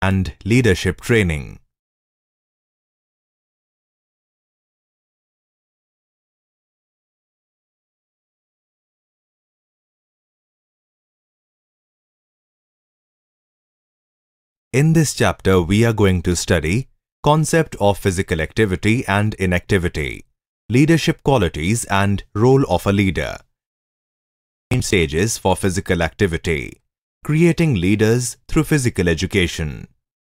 and leadership training. In this chapter, we are going to study concept of physical activity and inactivity, leadership qualities and role of a leader, and stages for physical activity creating leaders through physical education,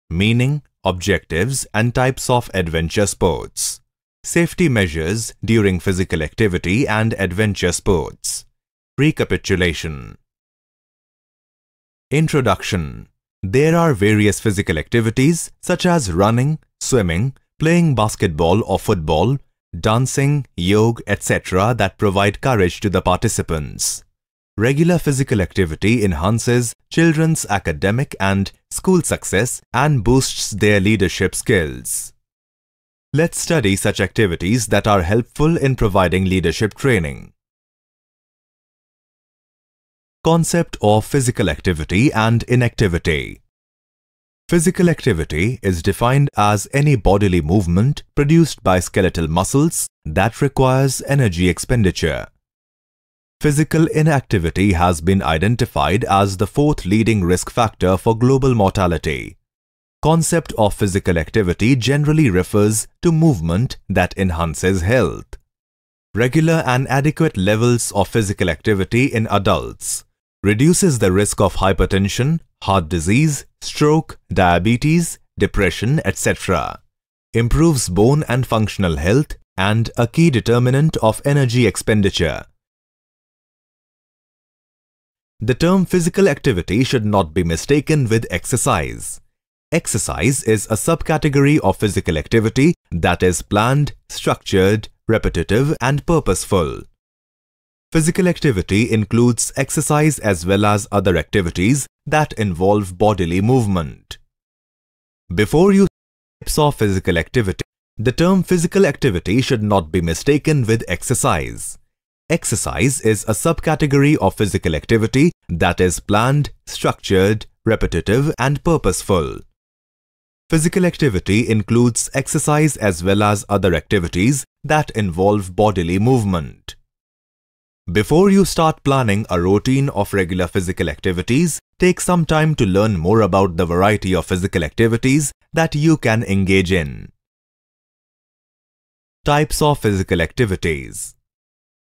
meaning, objectives, and types of adventure sports, safety measures during physical activity and adventure sports, recapitulation. Introduction There are various physical activities such as running, swimming, playing basketball or football, dancing, yoga, etc. that provide courage to the participants. Regular physical activity enhances children's academic and school success and boosts their leadership skills. Let's study such activities that are helpful in providing leadership training. Concept of physical activity and inactivity. Physical activity is defined as any bodily movement produced by skeletal muscles that requires energy expenditure. Physical inactivity has been identified as the fourth leading risk factor for global mortality. Concept of physical activity generally refers to movement that enhances health. Regular and adequate levels of physical activity in adults reduces the risk of hypertension, heart disease, stroke, diabetes, depression, etc. Improves bone and functional health and a key determinant of energy expenditure. The term physical activity should not be mistaken with exercise. Exercise is a subcategory of physical activity that is planned, structured, repetitive and purposeful. Physical activity includes exercise as well as other activities that involve bodily movement. Before you types of physical activity, the term physical activity should not be mistaken with exercise. Exercise is a subcategory of physical activity that is planned, structured, repetitive and purposeful. Physical activity includes exercise as well as other activities that involve bodily movement. Before you start planning a routine of regular physical activities, take some time to learn more about the variety of physical activities that you can engage in. Types of physical activities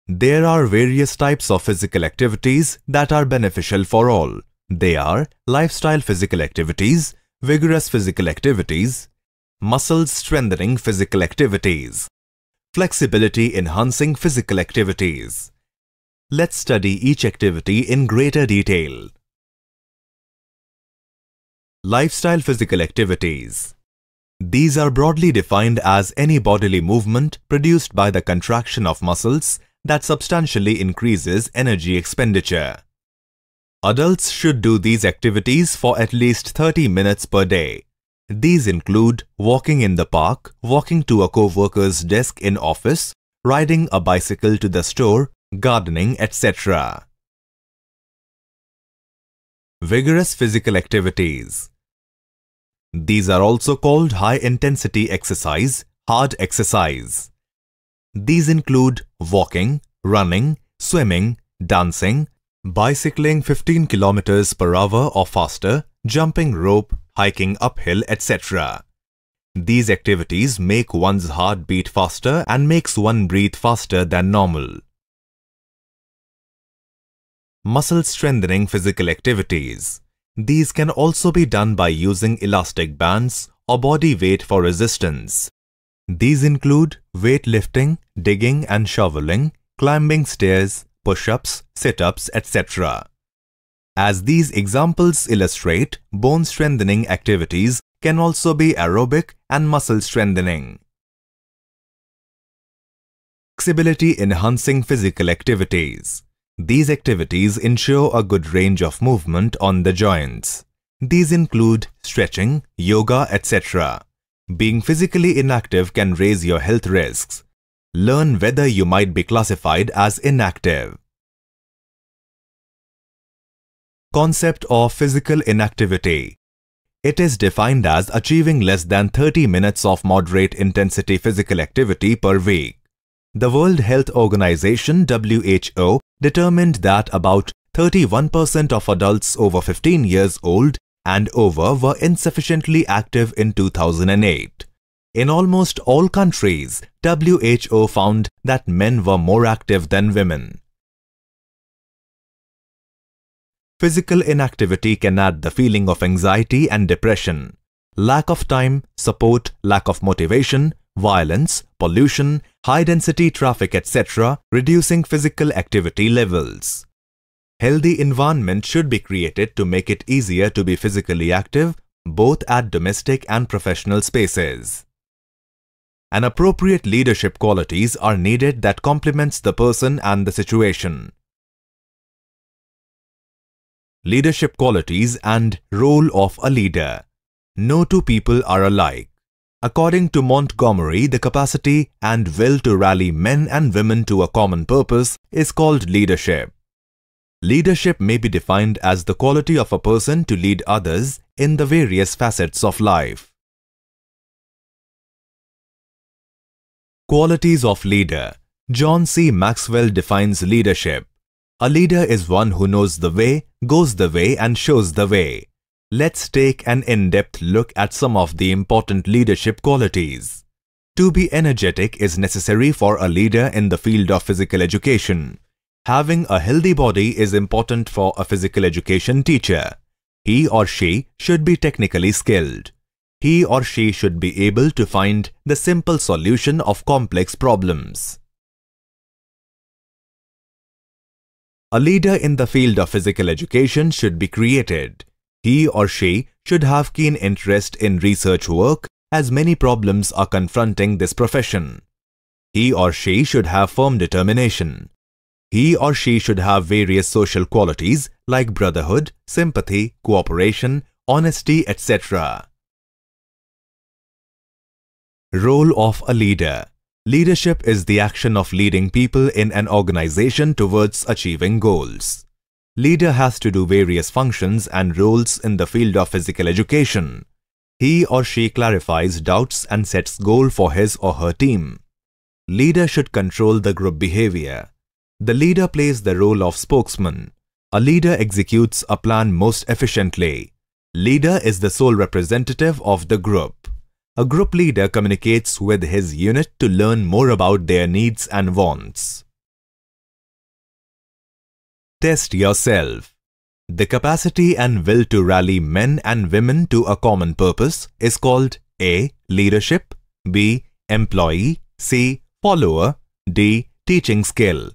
there are various types of physical activities that are beneficial for all. They are lifestyle physical activities, vigorous physical activities, muscle strengthening physical activities, flexibility enhancing physical activities. Let's study each activity in greater detail. Lifestyle physical activities. These are broadly defined as any bodily movement produced by the contraction of muscles that substantially increases energy expenditure. Adults should do these activities for at least 30 minutes per day. These include walking in the park, walking to a co-worker's desk in office, riding a bicycle to the store, gardening, etc. Vigorous physical activities These are also called high-intensity exercise, hard exercise. These include walking, running, swimming, dancing, bicycling 15 km per hour or faster, jumping rope, hiking uphill, etc. These activities make one's heart beat faster and makes one breathe faster than normal. Muscle strengthening physical activities. These can also be done by using elastic bands or body weight for resistance. These include weightlifting, digging and shoveling, climbing stairs, push-ups, sit-ups, etc. As these examples illustrate, bone strengthening activities can also be aerobic and muscle strengthening. Flexibility enhancing physical activities. These activities ensure a good range of movement on the joints. These include stretching, yoga, etc. Being physically inactive can raise your health risks. Learn whether you might be classified as inactive. Concept of physical inactivity. It is defined as achieving less than 30 minutes of moderate intensity physical activity per week. The World Health Organization WHO determined that about 31% of adults over 15 years old and over were insufficiently active in 2008. In almost all countries, WHO found that men were more active than women. Physical inactivity can add the feeling of anxiety and depression. Lack of time, support, lack of motivation, violence, pollution, high-density traffic etc. reducing physical activity levels healthy environment should be created to make it easier to be physically active both at domestic and professional spaces. An appropriate leadership qualities are needed that complements the person and the situation. Leadership qualities and role of a leader. No two people are alike. According to Montgomery, the capacity and will to rally men and women to a common purpose is called leadership. Leadership may be defined as the quality of a person to lead others in the various facets of life. Qualities of Leader John C. Maxwell defines leadership. A leader is one who knows the way, goes the way and shows the way. Let's take an in-depth look at some of the important leadership qualities. To be energetic is necessary for a leader in the field of physical education. Having a healthy body is important for a physical education teacher. He or she should be technically skilled. He or she should be able to find the simple solution of complex problems. A leader in the field of physical education should be created. He or she should have keen interest in research work as many problems are confronting this profession. He or she should have firm determination. He or she should have various social qualities like brotherhood, sympathy, cooperation, honesty, etc. Role of a leader Leadership is the action of leading people in an organization towards achieving goals. Leader has to do various functions and roles in the field of physical education. He or she clarifies doubts and sets goal for his or her team. Leader should control the group behavior. The leader plays the role of spokesman. A leader executes a plan most efficiently. Leader is the sole representative of the group. A group leader communicates with his unit to learn more about their needs and wants. Test yourself. The capacity and will to rally men and women to a common purpose is called A. Leadership B. Employee C. Follower D. Teaching skill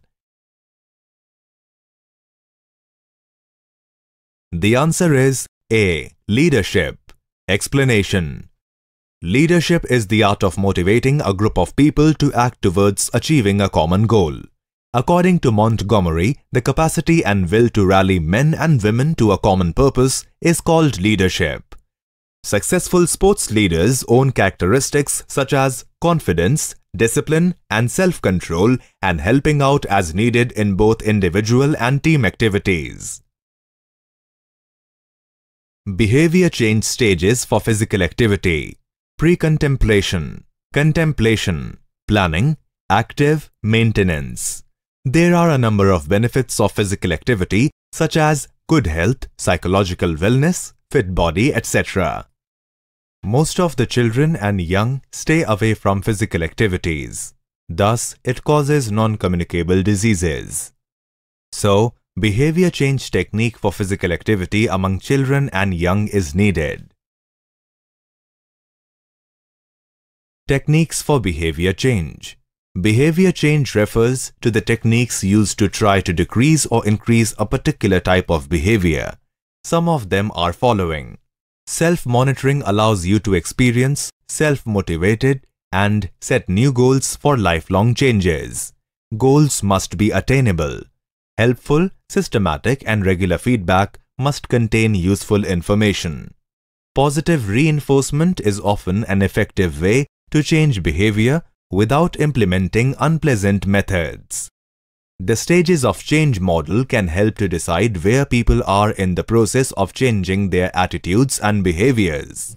The answer is A. Leadership. Explanation Leadership is the art of motivating a group of people to act towards achieving a common goal. According to Montgomery, the capacity and will to rally men and women to a common purpose is called leadership. Successful sports leaders own characteristics such as confidence, discipline, and self-control and helping out as needed in both individual and team activities. Behavior change stages for physical activity. Pre-contemplation, contemplation, planning, active, maintenance. There are a number of benefits of physical activity such as good health, psychological wellness, fit body, etc. Most of the children and young stay away from physical activities. Thus, it causes non-communicable diseases. So, behavior change technique for physical activity among children and young is needed. Techniques for behavior change Behavior change refers to the techniques used to try to decrease or increase a particular type of behavior. Some of them are following. Self-monitoring allows you to experience, self-motivated, and set new goals for lifelong changes. Goals must be attainable helpful, systematic and regular feedback must contain useful information. Positive reinforcement is often an effective way to change behavior without implementing unpleasant methods. The stages of change model can help to decide where people are in the process of changing their attitudes and behaviors.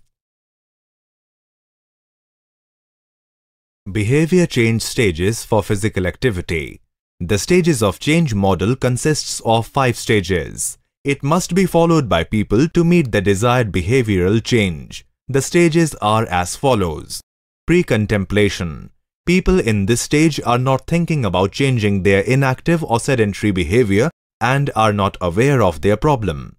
Behavior change stages for physical activity the stages of change model consists of five stages. It must be followed by people to meet the desired behavioral change. The stages are as follows. Pre-contemplation. People in this stage are not thinking about changing their inactive or sedentary behavior and are not aware of their problem.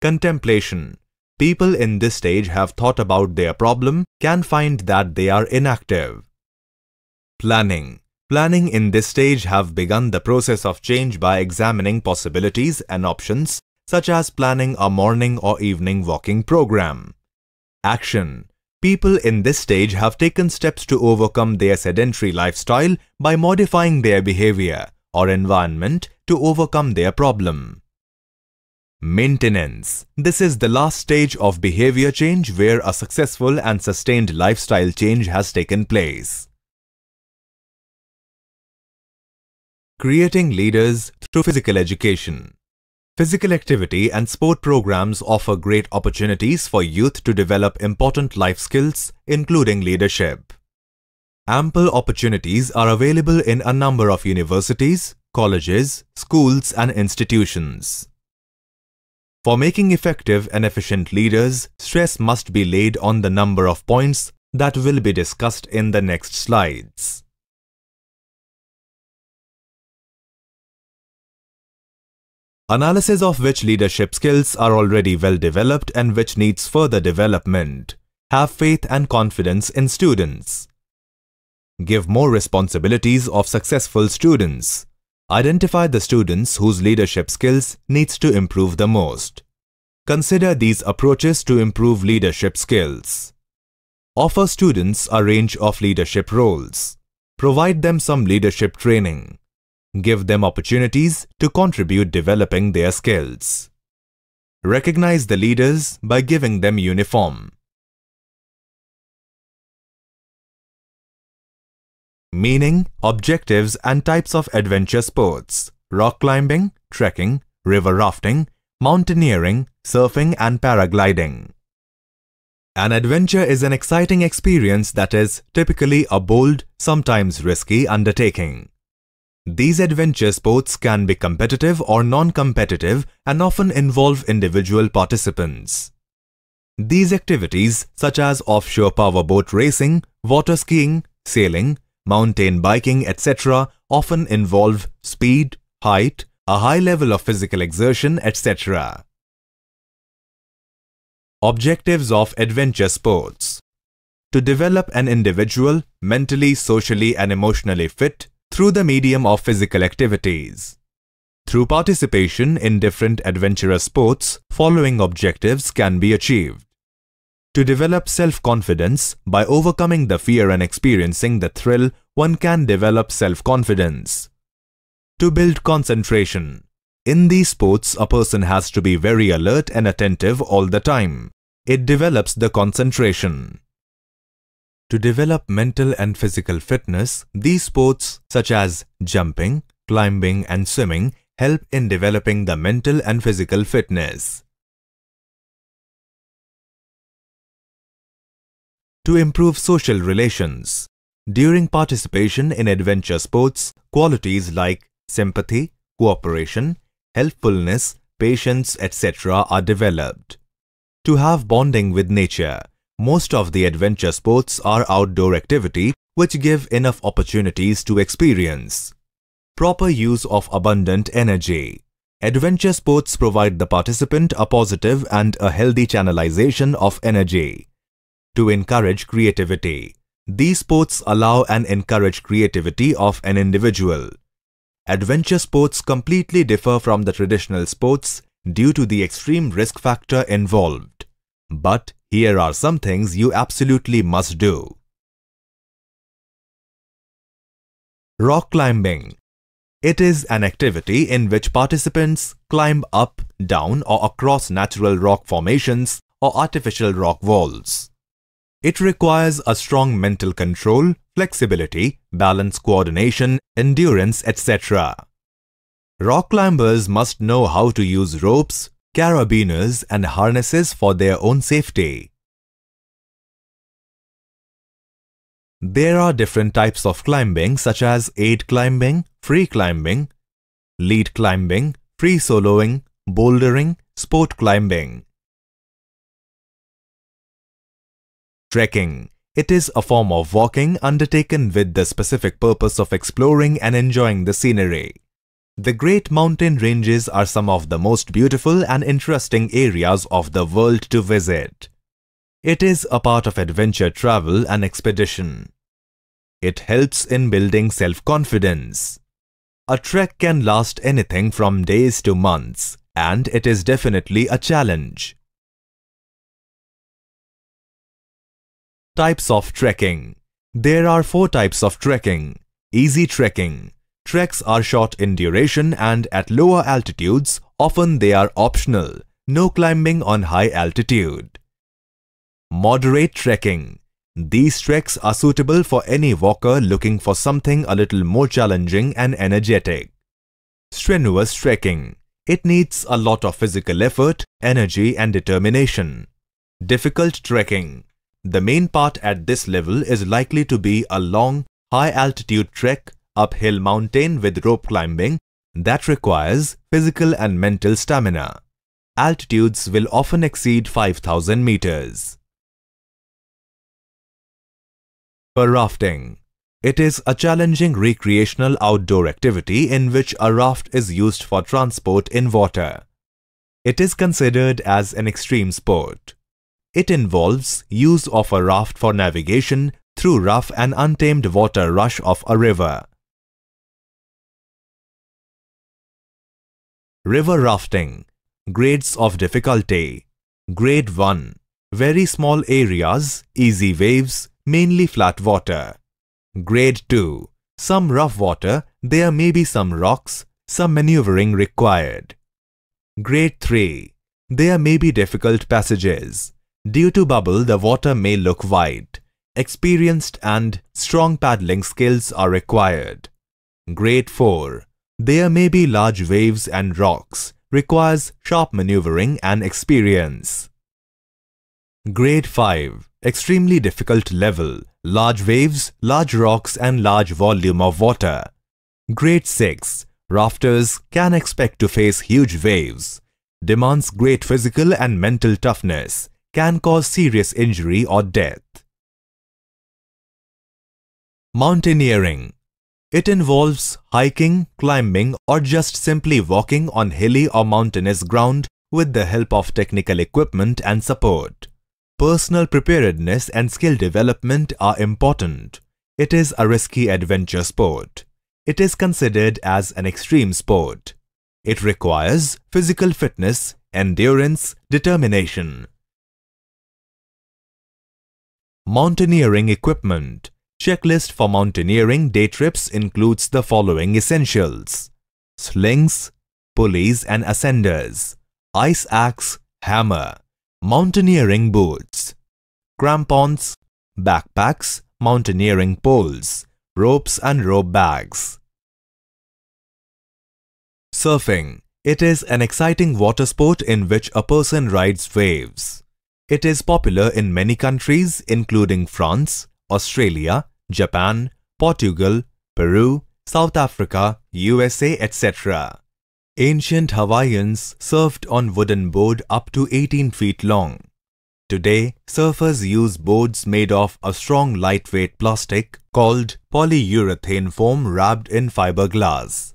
Contemplation. People in this stage have thought about their problem, can find that they are inactive. Planning. Planning in this stage have begun the process of change by examining possibilities and options such as planning a morning or evening walking program. Action People in this stage have taken steps to overcome their sedentary lifestyle by modifying their behavior or environment to overcome their problem. Maintenance. This is the last stage of behavior change where a successful and sustained lifestyle change has taken place. Creating Leaders Through Physical Education Physical activity and sport programs offer great opportunities for youth to develop important life skills, including leadership. Ample opportunities are available in a number of universities, colleges, schools and institutions. For making effective and efficient leaders, stress must be laid on the number of points that will be discussed in the next slides. analysis of which leadership skills are already well developed and which needs further development. Have faith and confidence in students. Give more responsibilities of successful students. Identify the students whose leadership skills needs to improve the most. Consider these approaches to improve leadership skills. Offer students a range of leadership roles. Provide them some leadership training. Give them opportunities to contribute developing their skills. Recognize the leaders by giving them uniform. Meaning, objectives and types of adventure sports, rock climbing, trekking, river rafting, mountaineering, surfing and paragliding. An adventure is an exciting experience that is typically a bold, sometimes risky undertaking. These adventure sports can be competitive or non-competitive and often involve individual participants. These activities such as offshore powerboat racing, water skiing, sailing, mountain biking, etc. often involve speed, height, a high level of physical exertion, etc. Objectives of adventure sports To develop an individual mentally, socially and emotionally fit, through the medium of physical activities. Through participation in different adventurous sports, following objectives can be achieved. To develop self-confidence, by overcoming the fear and experiencing the thrill, one can develop self-confidence. To build concentration. In these sports, a person has to be very alert and attentive all the time. It develops the concentration to develop mental and physical fitness, these sports such as jumping, climbing and swimming help in developing the mental and physical fitness. To improve social relations During participation in adventure sports, qualities like sympathy, cooperation, helpfulness, patience, etc. are developed. To have bonding with nature most of the adventure sports are outdoor activity which give enough opportunities to experience. Proper use of abundant energy. Adventure sports provide the participant a positive and a healthy channelization of energy. To encourage creativity. These sports allow and encourage creativity of an individual. Adventure sports completely differ from the traditional sports due to the extreme risk factor involved. But here are some things you absolutely must do. Rock climbing. It is an activity in which participants climb up, down or across natural rock formations or artificial rock walls. It requires a strong mental control, flexibility, balance coordination, endurance, etc. Rock climbers must know how to use ropes, carabiners and harnesses for their own safety. There are different types of climbing such as aid climbing, free climbing, lead climbing, free soloing, bouldering, sport climbing. Trekking. It is a form of walking undertaken with the specific purpose of exploring and enjoying the scenery. The Great Mountain Ranges are some of the most beautiful and interesting areas of the world to visit. It is a part of adventure travel and expedition. It helps in building self-confidence. A trek can last anything from days to months, and it is definitely a challenge. Types of trekking There are four types of trekking. Easy trekking, Treks are short in duration and at lower altitudes, often they are optional. No climbing on high altitude. Moderate trekking. These treks are suitable for any walker looking for something a little more challenging and energetic. Strenuous trekking. It needs a lot of physical effort, energy and determination. Difficult trekking. The main part at this level is likely to be a long, high-altitude trek uphill mountain with rope climbing that requires physical and mental stamina. Altitudes will often exceed 5000 meters. For rafting, it is a challenging recreational outdoor activity in which a raft is used for transport in water. It is considered as an extreme sport. It involves use of a raft for navigation through rough and untamed water rush of a river. river rafting, grades of difficulty, grade 1, very small areas, easy waves, mainly flat water. Grade 2, some rough water, there may be some rocks, some maneuvering required. Grade 3, there may be difficult passages. Due to bubble, the water may look wide. Experienced and strong paddling skills are required. Grade 4 there may be large waves and rocks, requires sharp maneuvering and experience. Grade 5 Extremely difficult level, large waves, large rocks and large volume of water. Grade 6 Rafters can expect to face huge waves. Demands great physical and mental toughness. Can cause serious injury or death. Mountaineering it involves hiking, climbing, or just simply walking on hilly or mountainous ground with the help of technical equipment and support. Personal preparedness and skill development are important. It is a risky adventure sport. It is considered as an extreme sport. It requires physical fitness, endurance, determination. Mountaineering equipment Checklist for mountaineering day trips includes the following essentials. Slings, pulleys and ascenders, ice axe, hammer, mountaineering boots, crampons, backpacks, mountaineering poles, ropes and rope bags. Surfing. It is an exciting water sport in which a person rides waves. It is popular in many countries including France, Australia, Japan, Portugal, Peru, South Africa, USA, etc. Ancient Hawaiians surfed on wooden board up to 18 feet long. Today, surfers use boards made of a strong lightweight plastic called polyurethane foam wrapped in fiberglass.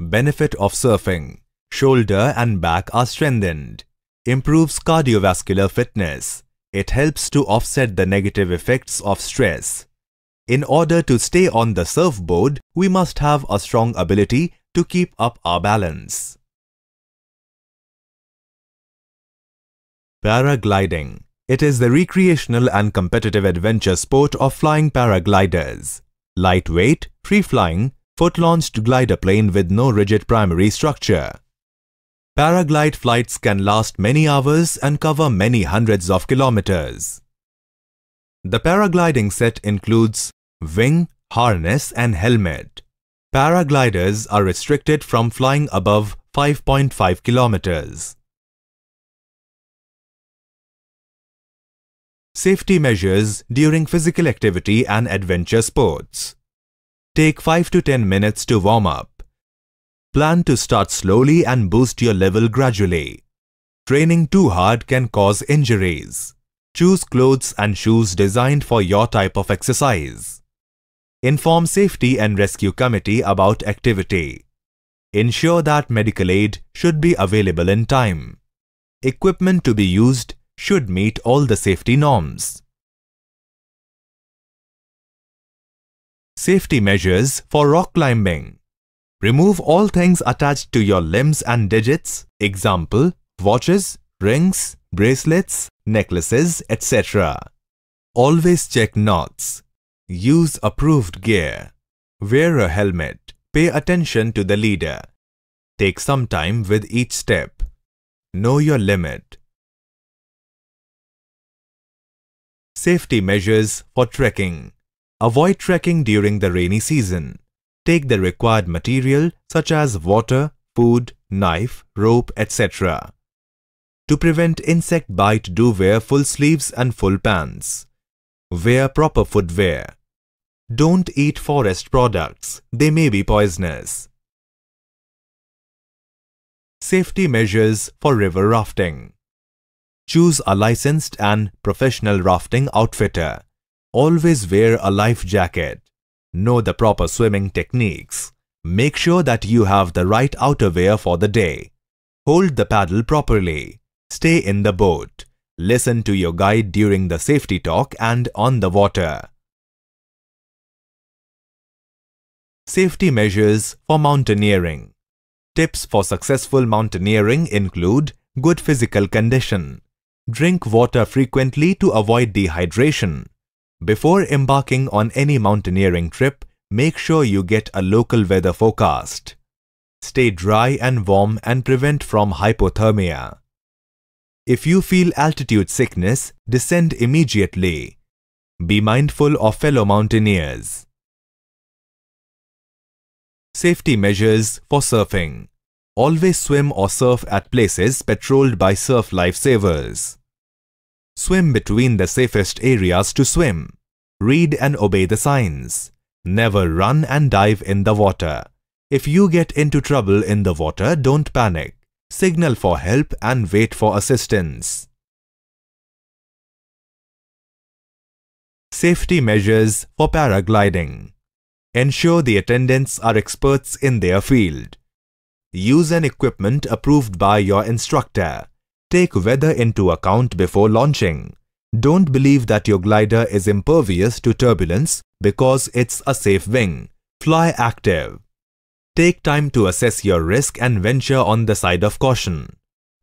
Benefit of surfing Shoulder and back are strengthened. Improves cardiovascular fitness. It helps to offset the negative effects of stress. In order to stay on the surfboard, we must have a strong ability to keep up our balance. Paragliding It is the recreational and competitive adventure sport of flying paragliders. Lightweight, free-flying, foot-launched glider plane with no rigid primary structure. Paraglide flights can last many hours and cover many hundreds of kilometers. The paragliding set includes wing, harness and helmet. Paragliders are restricted from flying above 5.5 kilometers. Safety measures during physical activity and adventure sports. Take 5 to 10 minutes to warm up. Plan to start slowly and boost your level gradually. Training too hard can cause injuries. Choose clothes and shoes designed for your type of exercise. Inform Safety and Rescue Committee about activity. Ensure that medical aid should be available in time. Equipment to be used should meet all the safety norms. Safety measures for rock climbing. Remove all things attached to your limbs and digits, example, watches, rings, bracelets, necklaces, etc. Always check knots. Use approved gear. Wear a helmet. Pay attention to the leader. Take some time with each step. Know your limit. Safety measures for trekking. Avoid trekking during the rainy season take the required material such as water, food, knife, rope, etc. To prevent insect bite, do wear full sleeves and full pants. Wear proper footwear. Don't eat forest products, they may be poisonous. Safety measures for river rafting. Choose a licensed and professional rafting outfitter. Always wear a life jacket know the proper swimming techniques. Make sure that you have the right outerwear for the day. Hold the paddle properly. Stay in the boat. Listen to your guide during the safety talk and on the water. Safety measures for mountaineering. Tips for successful mountaineering include good physical condition. Drink water frequently to avoid dehydration. Before embarking on any mountaineering trip, make sure you get a local weather forecast. Stay dry and warm and prevent from hypothermia. If you feel altitude sickness, descend immediately. Be mindful of fellow mountaineers. Safety measures for surfing. Always swim or surf at places patrolled by surf lifesavers. Swim between the safest areas to swim. Read and obey the signs. Never run and dive in the water. If you get into trouble in the water, don't panic. Signal for help and wait for assistance. Safety measures for paragliding. Ensure the attendants are experts in their field. Use an equipment approved by your instructor. Take weather into account before launching. Don't believe that your glider is impervious to turbulence because it's a safe wing. Fly active. Take time to assess your risk and venture on the side of caution.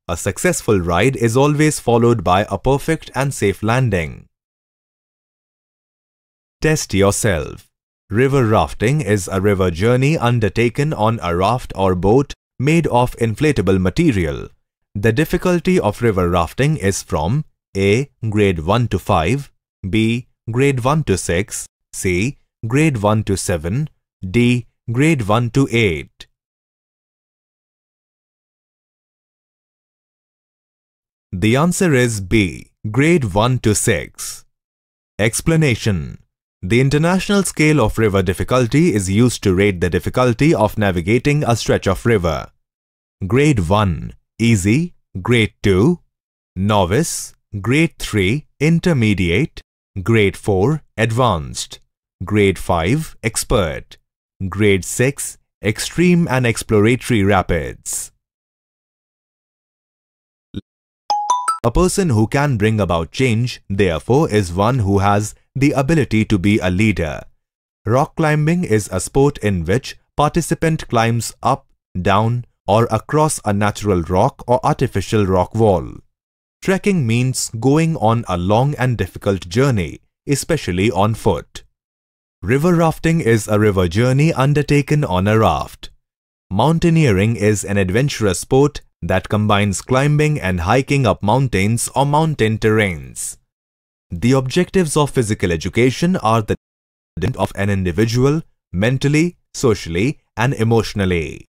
A successful ride is always followed by a perfect and safe landing. Test yourself. River rafting is a river journey undertaken on a raft or boat made of inflatable material. The difficulty of river rafting is from A. Grade 1 to 5, B. Grade 1 to 6, C. Grade 1 to 7, D. Grade 1 to 8. The answer is B. Grade 1 to 6. Explanation The international scale of river difficulty is used to rate the difficulty of navigating a stretch of river. Grade 1 Easy, Grade 2, Novice, Grade 3, Intermediate, Grade 4, Advanced, Grade 5, Expert, Grade 6, Extreme and Exploratory Rapids. A person who can bring about change, therefore, is one who has the ability to be a leader. Rock climbing is a sport in which participant climbs up, down, or across a natural rock or artificial rock wall. Trekking means going on a long and difficult journey, especially on foot. River rafting is a river journey undertaken on a raft. Mountaineering is an adventurous sport that combines climbing and hiking up mountains or mountain terrains. The objectives of physical education are the development of an individual mentally, socially and emotionally.